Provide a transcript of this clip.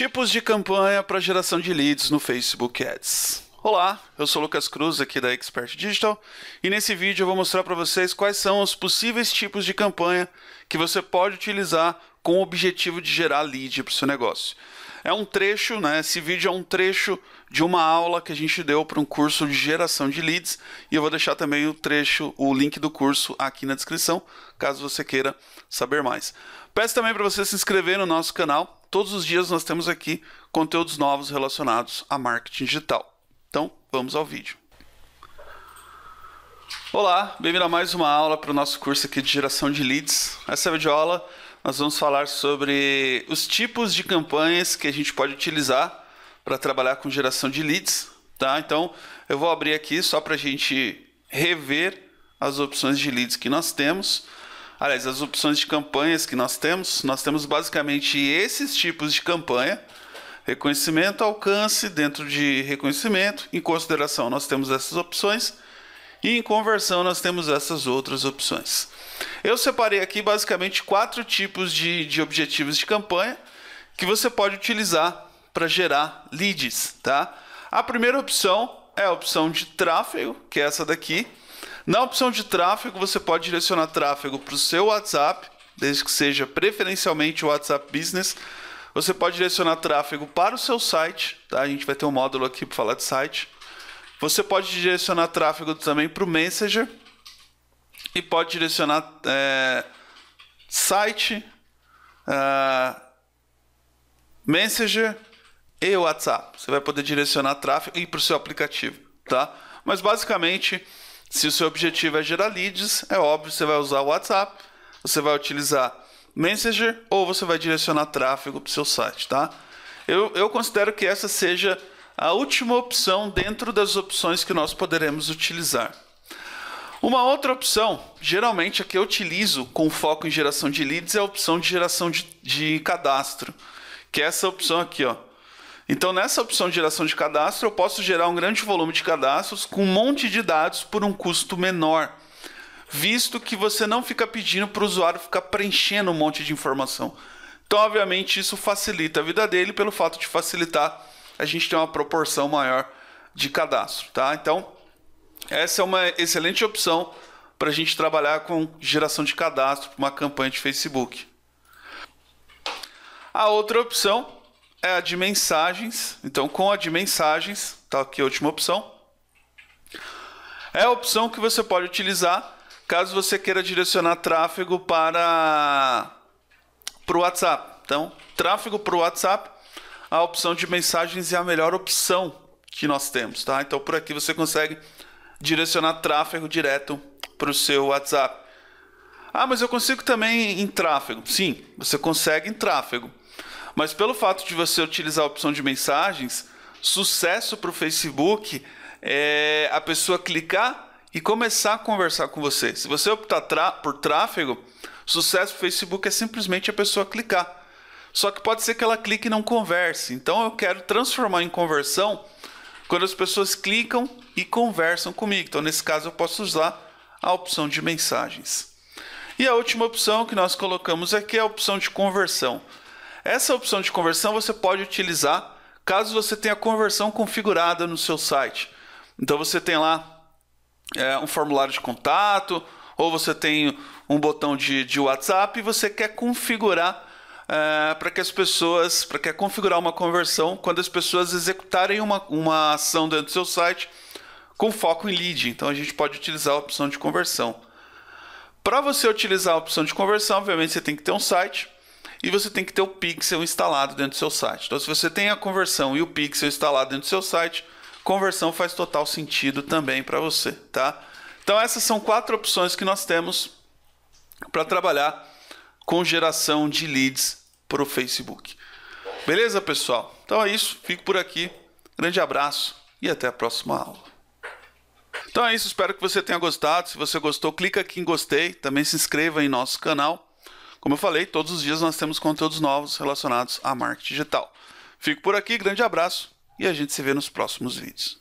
Tipos de campanha para geração de leads no Facebook Ads. Olá, eu sou Lucas Cruz aqui da Expert Digital e nesse vídeo eu vou mostrar para vocês quais são os possíveis tipos de campanha que você pode utilizar com o objetivo de gerar lead para o seu negócio. É um trecho, né? Esse vídeo é um trecho de uma aula que a gente deu para um curso de geração de leads e eu vou deixar também o trecho, o link do curso aqui na descrição, caso você queira saber mais. Peço também para você se inscrever no nosso canal todos os dias nós temos aqui conteúdos novos relacionados a marketing digital. Então, vamos ao vídeo. Olá, bem-vindo a mais uma aula para o nosso curso aqui de geração de leads. Essa videoaula nós vamos falar sobre os tipos de campanhas que a gente pode utilizar para trabalhar com geração de leads. Tá? Então, eu vou abrir aqui só para a gente rever as opções de leads que nós temos. Aliás, as opções de campanhas que nós temos, nós temos basicamente esses tipos de campanha. Reconhecimento, alcance, dentro de reconhecimento, em consideração nós temos essas opções e em conversão nós temos essas outras opções. Eu separei aqui basicamente quatro tipos de, de objetivos de campanha que você pode utilizar para gerar leads, tá? A primeira opção é a opção de tráfego, que é essa daqui. Na opção de tráfego, você pode direcionar tráfego para o seu WhatsApp, desde que seja preferencialmente o WhatsApp Business. Você pode direcionar tráfego para o seu site, tá? A gente vai ter um módulo aqui para falar de site. Você pode direcionar tráfego também para o Messenger e pode direcionar é, site, é, Messenger e WhatsApp. Você vai poder direcionar tráfego e para o seu aplicativo, tá? Mas basicamente se o seu objetivo é gerar leads, é óbvio, que você vai usar o WhatsApp, você vai utilizar Messenger ou você vai direcionar tráfego para o seu site, tá? Eu, eu considero que essa seja a última opção dentro das opções que nós poderemos utilizar. Uma outra opção, geralmente a que eu utilizo com foco em geração de leads, é a opção de geração de, de cadastro, que é essa opção aqui, ó então, nessa opção de geração de cadastro, eu posso gerar um grande volume de cadastros com um monte de dados por um custo menor, visto que você não fica pedindo para o usuário ficar preenchendo um monte de informação. Então, obviamente, isso facilita a vida dele, pelo fato de facilitar, a gente ter uma proporção maior de cadastro, tá? Então, essa é uma excelente opção para a gente trabalhar com geração de cadastro para uma campanha de Facebook. A outra opção é a de mensagens. Então, com a de mensagens, tá aqui a última opção. É a opção que você pode utilizar caso você queira direcionar tráfego para o WhatsApp. Então, tráfego para o WhatsApp, a opção de mensagens é a melhor opção que nós temos, tá? Então, por aqui você consegue direcionar tráfego direto para o seu WhatsApp. Ah, mas eu consigo também em tráfego. Sim, você consegue em tráfego. Mas pelo fato de você utilizar a opção de mensagens, sucesso para o Facebook é a pessoa clicar e começar a conversar com você. Se você optar por tráfego, sucesso para o Facebook é simplesmente a pessoa clicar. Só que pode ser que ela clique e não converse. Então eu quero transformar em conversão quando as pessoas clicam e conversam comigo. Então nesse caso eu posso usar a opção de mensagens. E a última opção que nós colocamos aqui é a opção de conversão. Essa opção de conversão você pode utilizar caso você tenha conversão configurada no seu site. Então você tem lá é, um formulário de contato, ou você tem um botão de, de WhatsApp e você quer configurar é, para que as pessoas, para quer configurar uma conversão quando as pessoas executarem uma, uma ação dentro do seu site com foco em lead. Então a gente pode utilizar a opção de conversão. Para você utilizar a opção de conversão, obviamente você tem que ter um site e você tem que ter o pixel instalado dentro do seu site. Então, se você tem a conversão e o pixel instalado dentro do seu site, conversão faz total sentido também para você, tá? Então, essas são quatro opções que nós temos para trabalhar com geração de leads para o Facebook. Beleza, pessoal? Então é isso, fico por aqui. Grande abraço e até a próxima aula. Então é isso, espero que você tenha gostado. Se você gostou, clica aqui em gostei. Também se inscreva em nosso canal. Como eu falei, todos os dias nós temos conteúdos novos relacionados à marketing digital. Fico por aqui, grande abraço e a gente se vê nos próximos vídeos.